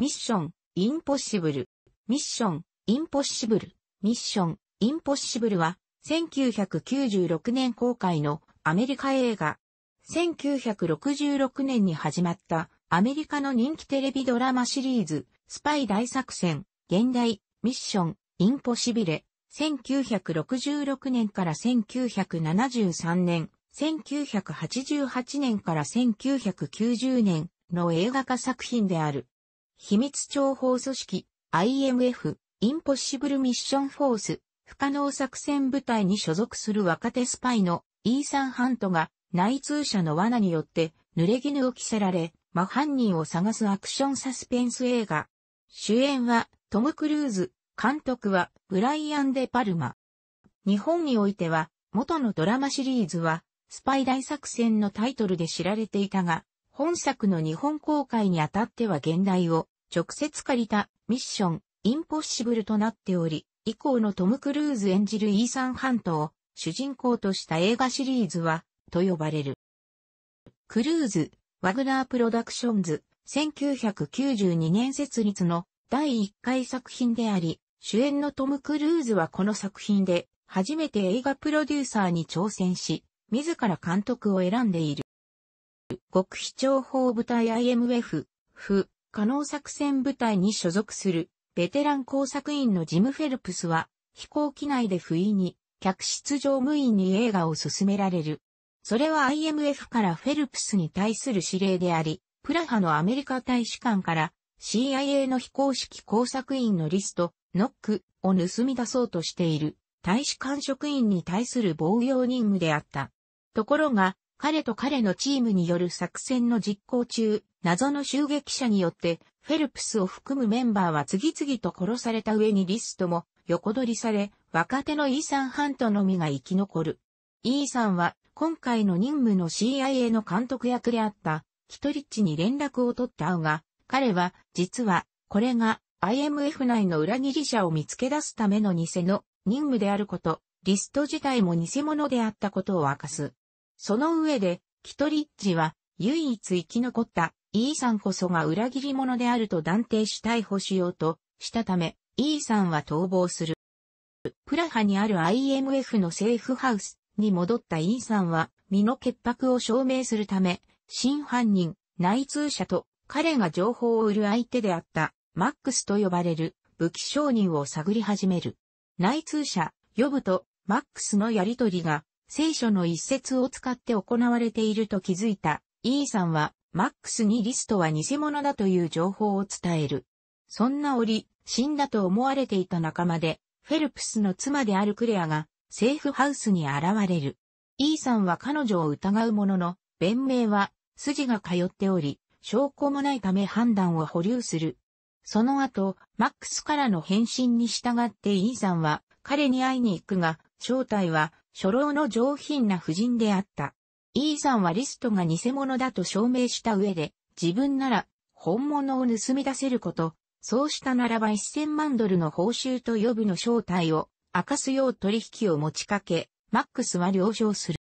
ミッション、インポッシブル。ミッション、インポッシブル。ミッション、インポッシブルは、1996年公開のアメリカ映画。1966年に始まったアメリカの人気テレビドラマシリーズ、スパイ大作戦、現代、ミッション、インポシビレ。1966年から1973年、1988年から1990年の映画化作品である。秘密情報組織、IMF、インポッシブルミッションフォース、不可能作戦部隊に所属する若手スパイのイーサン・ハントが内通者の罠によって濡れ衣を着せられ、真犯人を探すアクションサスペンス映画。主演はトム・クルーズ、監督はブライアン・デ・パルマ。日本においては元のドラマシリーズはスパイ大作戦のタイトルで知られていたが、本作の日本公開にあたっては現代を直接借りたミッション、インポッシブルとなっており、以降のトム・クルーズ演じるイーサン・ハントを主人公とした映画シリーズは、と呼ばれる。クルーズ、ワグナープロダクションズ、1992年設立の第1回作品であり、主演のトム・クルーズはこの作品で、初めて映画プロデューサーに挑戦し、自ら監督を選んでいる。極秘情報部隊 IMF、府、可能作戦部隊に所属するベテラン工作員のジム・フェルプスは飛行機内で不意に客室乗務員に映画を勧められる。それは IMF からフェルプスに対する指令であり、プラハのアメリカ大使館から CIA の非公式工作員のリスト、ノックを盗み出そうとしている大使館職員に対する防御任務であった。ところが、彼と彼のチームによる作戦の実行中、謎の襲撃者によって、フェルプスを含むメンバーは次々と殺された上にリストも横取りされ、若手のイーサン・ハントのみが生き残る。イーサンは、今回の任務の CIA の監督役であった、キトリッチに連絡を取って会うが、彼は、実は、これが IMF 内の裏切り者を見つけ出すための偽の任務であること、リスト自体も偽物であったことを明かす。その上で、キトリッジは唯一生き残ったイーサンこそが裏切り者であると断定し逮捕しようとしたため、イーサンは逃亡する。プラハにある IMF のセーフハウスに戻ったイーサンは身の潔白を証明するため、真犯人、内通者と彼が情報を売る相手であったマックスと呼ばれる武器商人を探り始める。内通者、呼ぶとマックスのやりとりが聖書の一節を使って行われていると気づいた E さんは、マックスにリストは偽物だという情報を伝える。そんな折、死んだと思われていた仲間で、フェルプスの妻であるクレアが、セーフハウスに現れる。E さんは彼女を疑うものの、弁明は、筋が通っており、証拠もないため判断を保留する。その後、マックスからの返信に従って E さんは、彼に会いに行くが、正体は初老の上品な夫人であった。イーさんはリストが偽物だと証明した上で、自分なら本物を盗み出せること、そうしたならば1000万ドルの報酬と予備の正体を明かすよう取引を持ちかけ、マックスは了承する。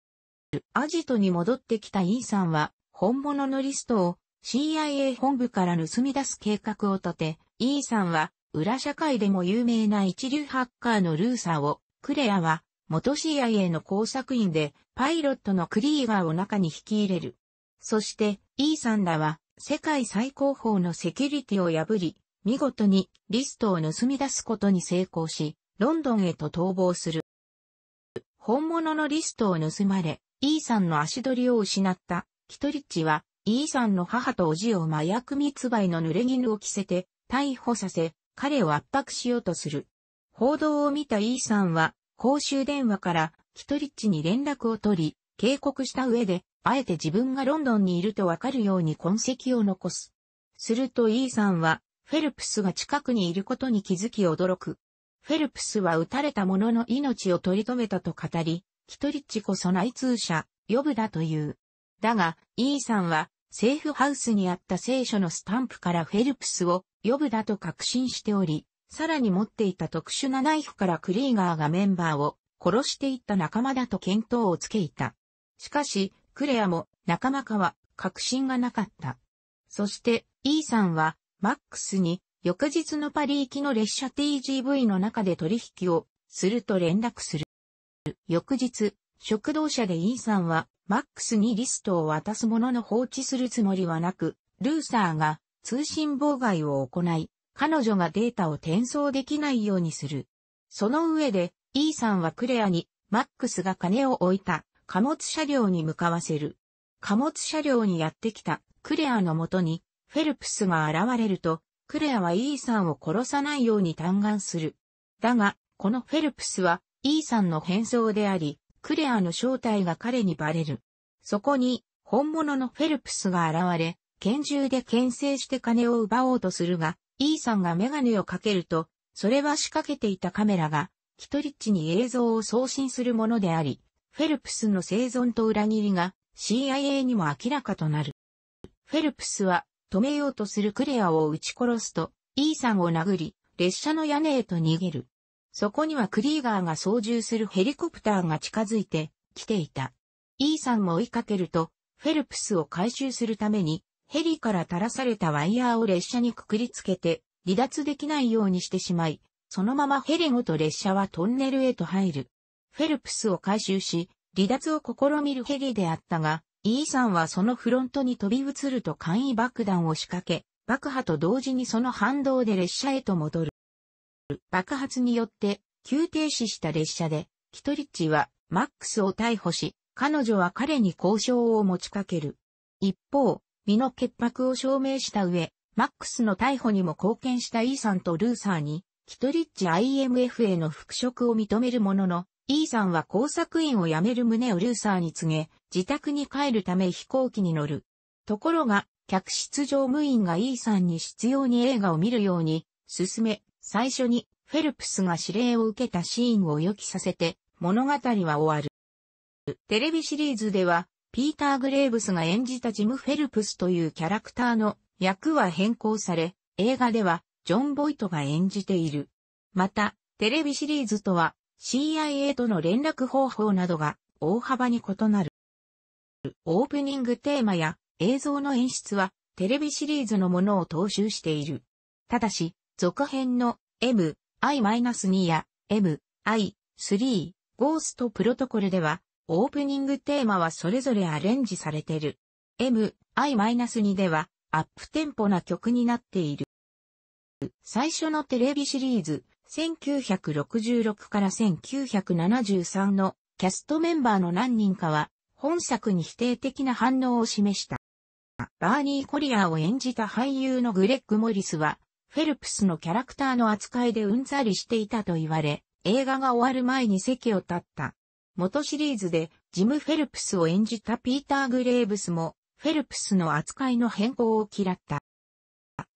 アジトに戻ってきたイーさんは、本物のリストを CIA 本部から盗み出す計画を立て、イーさんは、裏社会でも有名な一流ハッカーのルーサーを、クレアは、元 CIA の工作員で、パイロットのクリーガーを中に引き入れる。そして、E さんらは、世界最高峰のセキュリティを破り、見事にリストを盗み出すことに成功し、ロンドンへと逃亡する。本物のリストを盗まれ、E さんの足取りを失った、キトリッチは、E さんの母とおじを麻薬密売の濡れ衣を着せて、逮捕させ、彼を圧迫しようとする。報道を見た E さんは、公衆電話からキトリッチに連絡を取り、警告した上で、あえて自分がロンドンにいるとわかるように痕跡を残す。すると E さんは、フェルプスが近くにいることに気づき驚く。フェルプスは撃たれたものの命を取り留めたと語り、キトリッチこそ内通者、呼ぶだという。だが、E さんは、セーフハウスにあった聖書のスタンプからフェルプスを呼ぶだと確信しており、さらに持っていた特殊なナイフからクリーガーがメンバーを殺していった仲間だと見当をつけいた。しかし、クレアも仲間かは確信がなかった。そして、E さんは、マックスに、翌日のパリ行きの列車 TGV の中で取引をすると連絡する。翌日、食堂車で E さんは、マックスにリストを渡すものの放置するつもりはなく、ルーサーが通信妨害を行い、彼女がデータを転送できないようにする。その上で、E さんはクレアに、マックスが金を置いた貨物車両に向かわせる。貨物車両にやってきたクレアのもとに、フェルプスが現れると、クレアは E さんを殺さないように嘆願する。だが、このフェルプスは E さんの変装であり、クレアの正体が彼にバレる。そこに、本物のフェルプスが現れ、拳銃で牽制して金を奪おうとするが、E さんがメガネをかけると、それは仕掛けていたカメラが、キトリッチに映像を送信するものであり、フェルプスの生存と裏切りが CIA にも明らかとなる。フェルプスは止めようとするクレアを撃ち殺すと、E さんを殴り、列車の屋根へと逃げる。そこにはクリーガーが操縦するヘリコプターが近づいて来ていた。E さんも追いかけると、フェルプスを回収するためにヘリから垂らされたワイヤーを列車にくくりつけて、離脱できないようにしてしまい、そのままヘリごと列車はトンネルへと入る。フェルプスを回収し、離脱を試みるヘリであったが、E さんはそのフロントに飛び移ると簡易爆弾を仕掛け、爆破と同時にその反動で列車へと戻る。爆発によって、急停止した列車で、キトリッチはマックスを逮捕し、彼女は彼に交渉を持ちかける。一方、身の潔白を証明した上、マックスの逮捕にも貢献したイーサンとルーサーに、キトリッジ IMF への復職を認めるものの、イーサンは工作員を辞める旨をルーサーに告げ、自宅に帰るため飛行機に乗る。ところが、客室乗務員がイーサンに執拗に映画を見るように、進め、最初に、フェルプスが指令を受けたシーンを予期させて、物語は終わる。テレビシリーズでは、ピーター・グレーブスが演じたジム・フェルプスというキャラクターの役は変更され、映画ではジョン・ボイトが演じている。また、テレビシリーズとは CIA との連絡方法などが大幅に異なる。オープニングテーマや映像の演出はテレビシリーズのものを踏襲している。ただし、続編の M、I-2 や M、I、3、ゴーストプロトコルではオープニングテーマはそれぞれアレンジされてる。MI-2 ではアップテンポな曲になっている。最初のテレビシリーズ、1966から1973のキャストメンバーの何人かは本作に否定的な反応を示した。バーニー・コリアを演じた俳優のグレッグ・モリスは、フェルプスのキャラクターの扱いでうんざりしていたと言われ、映画が終わる前に席を立った。元シリーズでジム・フェルプスを演じたピーター・グレーブスも、フェルプスの扱いの変更を嫌った。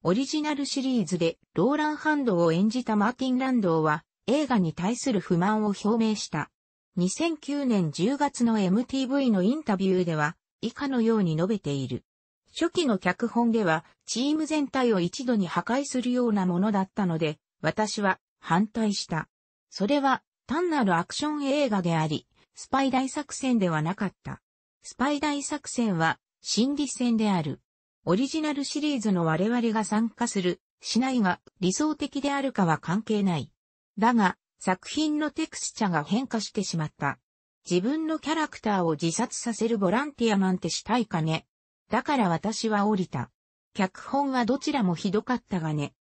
オリジナルシリーズでローラン・ハンドを演じたマーティン・ランドは映画に対する不満を表明した。2009年10月の MTV のインタビューでは以下のように述べている。初期の脚本ではチーム全体を一度に破壊するようなものだったので私は反対した。それは単なるアクション映画であり、スパイ大作戦ではなかった。スパイ大作戦は心理戦である。オリジナルシリーズの我々が参加する、しないが理想的であるかは関係ない。だが、作品のテクスチャが変化してしまった。自分のキャラクターを自殺させるボランティアなんてしたいかね。だから私は降りた。脚本はどちらもひどかったがね。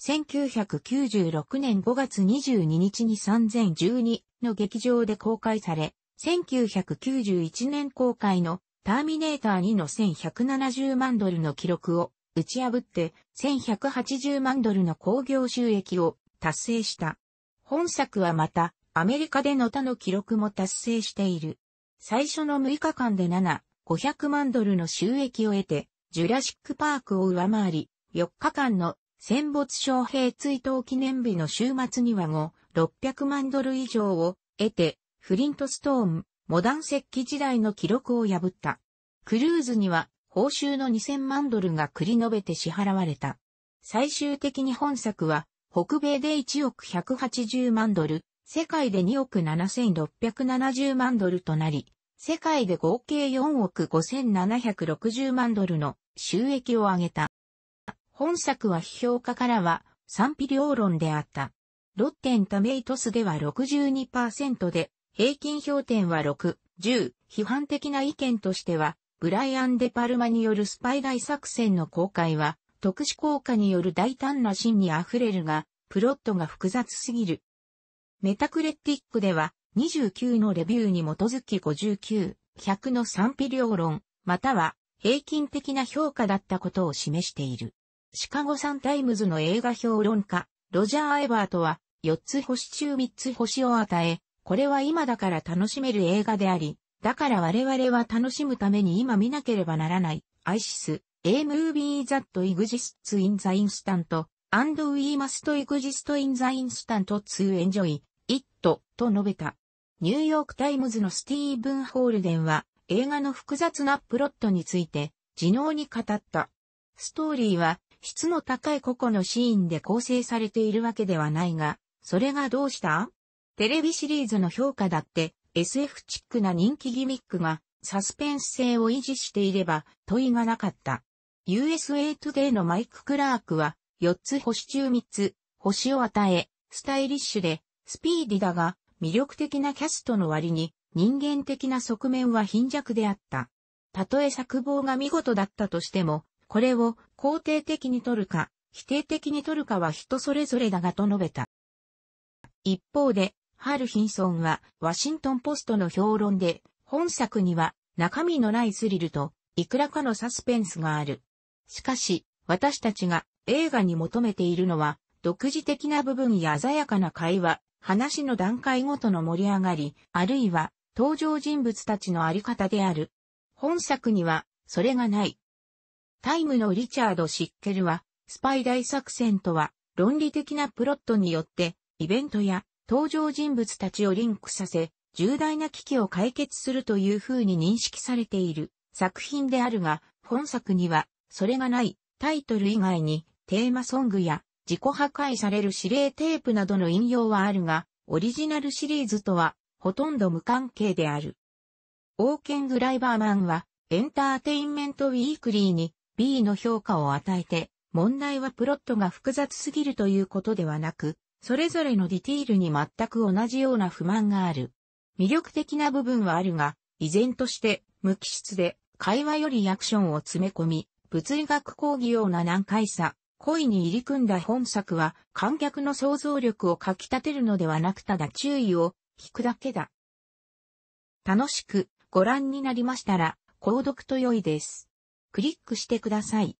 1996年5月22日に3012の劇場で公開され、1991年公開のターミネーター2の1170万ドルの記録を打ち破って1180万ドルの興行収益を達成した。本作はまたアメリカでの他の記録も達成している。最初の6日間で7、500万ドルの収益を得て、ジュラシックパークを上回り、4日間の戦没将兵追悼記念日の週末には5、600万ドル以上を得て、フリントストーン、モダン石器時代の記録を破った。クルーズには報酬の2000万ドルが繰り延べて支払われた。最終的に本作は、北米で1億180万ドル、世界で2億7670万ドルとなり、世界で合計4億5760万ドルの収益を上げた。本作は批評家からは賛否両論であった。テ点タメイトスでは62%で、平均評点は6、10。批判的な意見としては、ブライアン・デ・パルマによるスパイ大作戦の公開は、特殊効果による大胆なシーンに溢れるが、プロットが複雑すぎる。メタクレティックでは、29のレビューに基づき59、100の賛否両論、または平均的な評価だったことを示している。シカゴサンタイムズの映画評論家、ロジャー・エバートは、4つ星中3つ星を与え、これは今だから楽しめる映画であり、だから我々は楽しむために今見なければならない、アイシス、A movie that exists in the instant, and we must exist in the instant to enjoy it, と述べた。ニューヨークタイムズのスティーブン・ホールデンは、映画の複雑なプロットについて、自能に語った。ストーリーは、質の高い個々のシーンで構成されているわけではないが、それがどうしたテレビシリーズの評価だって SF チックな人気ギミックがサスペンス性を維持していれば問いがなかった。USA Today のマイク・クラークは4つ星中3つ星を与え、スタイリッシュでスピーディだが魅力的なキャストの割に人間的な側面は貧弱であった。たとえ作望が見事だったとしても、これを肯定的に取るか、否定的に取るかは人それぞれだがと述べた。一方で、ハルヒンソンは、ワシントンポストの評論で、本作には、中身のないスリルと、いくらかのサスペンスがある。しかし、私たちが映画に求めているのは、独自的な部分や鮮やかな会話、話の段階ごとの盛り上がり、あるいは登場人物たちのあり方である。本作には、それがない。タイムのリチャード・シッケルは、スパイ大作戦とは、論理的なプロットによって、イベントや登場人物たちをリンクさせ、重大な危機を解決するという風に認識されている作品であるが、本作には、それがないタイトル以外に、テーマソングや自己破壊される指令テープなどの引用はあるが、オリジナルシリーズとは、ほとんど無関係である。オーケン・グライバーマンは、エンターテインメント・ウィークリーに B の評価を与えて、問題はプロットが複雑すぎるということではなく、それぞれのディティールに全く同じような不満がある。魅力的な部分はあるが、依然として無機質で会話よりアクションを詰め込み、物理学講義ような難解さ、恋に入り組んだ本作は観客の想像力をかき立てるのではなくただ注意を引くだけだ。楽しくご覧になりましたら、購読と良いです。クリックしてください。